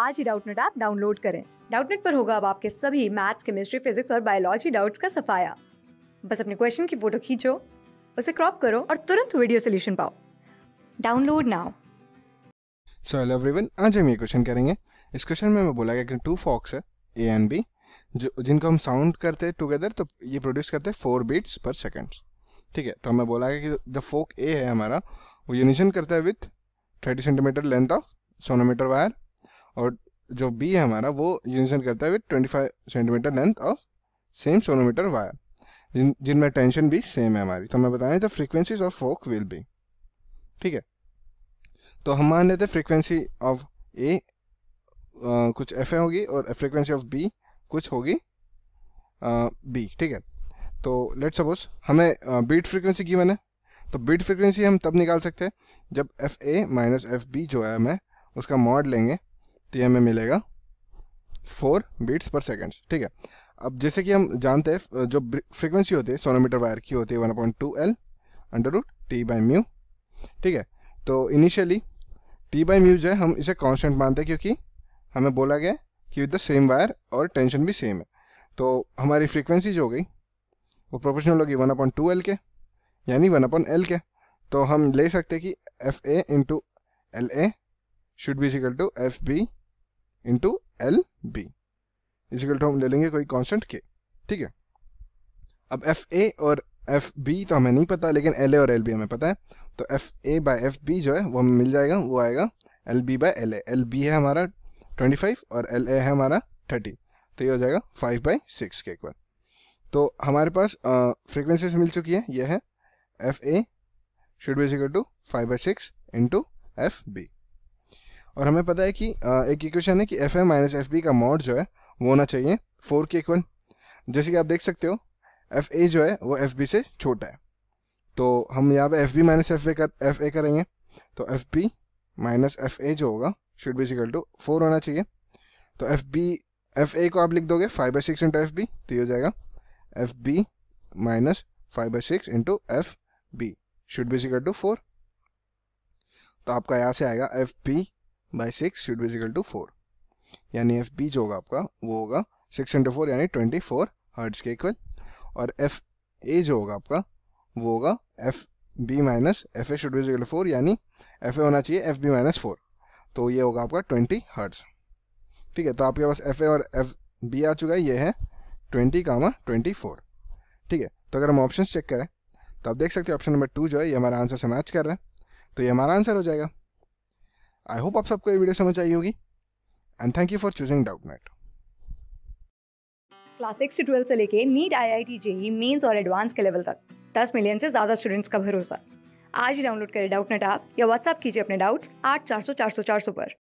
आज ही Doubtnut app download करें डाउटनेट पर होगा अब आपके सभी मैथ्स केमिस्ट्री फिजिक्स और बायोलॉजी डाउट्स का सफाया बस अपने क्वेश्चन की फोटो खींचो उसे क्रॉप करो और तुरंत वीडियो सोल्यूशन पाओ download now so hello everyone आज हम ये क्वेश्चन करेंगे इस क्वेश्चन में मैं बोला गया कि टू फॉक्स है ए एंड बी जो जिनको हम साउंड करते हैं टुगेदर तो ये प्रोड्यूस करते हैं फोर बीट्स पर सेकेंड्स ठीक है तो हमें बोला गया कि द फोक ए है हमारा वो यूनिशन करता है with thirty centimetre length of sonometer wire और जो बी है हमारा वो यूनिशन करता है with twenty five centimetre length of same sonometer wire जिन जिनमें टेंशन भी सेम है हमारी तो हमें बताएं the frequencies of fork will be ठीक है तो हम मान लेते फ्रीक्वेंसी ऑफ ए कुछ एफ होगी और फ्रीक्वेंसी ऑफ बी कुछ होगी बी ठीक है तो लेट सपोज हमें बीट फ्रीक्वेंसी की मैंने तो बीट फ्रीक्वेंसी हम तब निकाल सकते हैं जब F A minus F B जो है हमें उसका मॉड लेंगे तो ये हमें मिलेगा फोर बीट्स पर सेकेंड्स ठीक है अब जैसे कि हम जानते हैं जो फ्रीक्वेंसी होती है सोनोमीटर वायर की होती है one point two L under root T by mu ठीक है तो इनिशियली टी बाई म्यू जो है हम इसे कांस्टेंट मानते हैं क्योंकि हमें बोला गया कि विद द सेम वायर और टेंशन भी सेम है तो हमारी फ्रीक्वेंसी जो हो गई वो प्रोपोर्शनल होगी वन अपॉइंट टू एल के यानी वन अपॉइंट एल के तो हम ले सकते कि F A into L A should be equal to F B into L B equal to हम ले लेंगे कोई कॉन्स्टेंट के ठीक है अब एफ ए और एफ बी तो हमें नहीं पता लेकिन एल ए और एल बी हमें पता है तो F A by F B जो है वो हमें मिल जाएगा वो आएगा L B by L A L B है हमारा ट्वेंटी फाइव और एल ए है हमारा थर्टी तो ये हो जाएगा फाइव बाई सिक्स के इक्वल तो हमारे पास फ्रिक्वेंसीज मिल चुकी है ये है F A should be equal to five by six into F B और हमें पता है कि एक इक्वेशन है कि F A minus F B का मॉड जो है वो होना चाहिए फोर के इक्वल जैसे कि आप देख सकते हो एफ ए जो है वो एफ बी से छोटा है तो हम यहाँ पे F B minus F A कर एफ ए करेंगे तो F B minus F A जो होगा should be equal to four होना चाहिए तो एफ बी एफ ए को आप लिख दोगे five by six into F B तो ये हो जाएगा F B minus five by six into F B should be equal to four तो आपका यहाँ से आएगा F B by six should be equal to four यानी एफ बी जो होगा आपका वो होगा सिक्स इंटू फोर यानी ट्वेंटी फोर हर्ट्स के इक्वल और एफ ए जो होगा आपका वो होगा F B minus F A should be equal to four यानी एफ ए होना चाहिए एफ बी माइनस फोर तो ये होगा आपका ट्वेंटी हर्ट्स ठीक है तो आपके पास एफ ए और एफ बी आ चुका है ये है ट्वेंटी कामा ट्वेंटी फोर ठीक है तो अगर हम ऑप्शन चेक करें तो आप देख सकते हैं ऑप्शन नंबर टू जो है ये हमारा आंसर से मैच कर रहा है तो ये हमारा आंसर हो जाएगा आई होप आप सबको ये वीडियो समझ आई होगी and thank you for choosing Doubtnut class six to twelfth से लेके NEET I I T JEE mains और एडवांस के लेवल तक दस मिलियन से ज़्यादा स्टूडेंट्स का भरोसा आज ही डाउनलोड करें डाउट नेट ऐप या व्हाट्सअप कीजिए अपने डाउट्स आठ चार सौ चार सौ चार सौ पर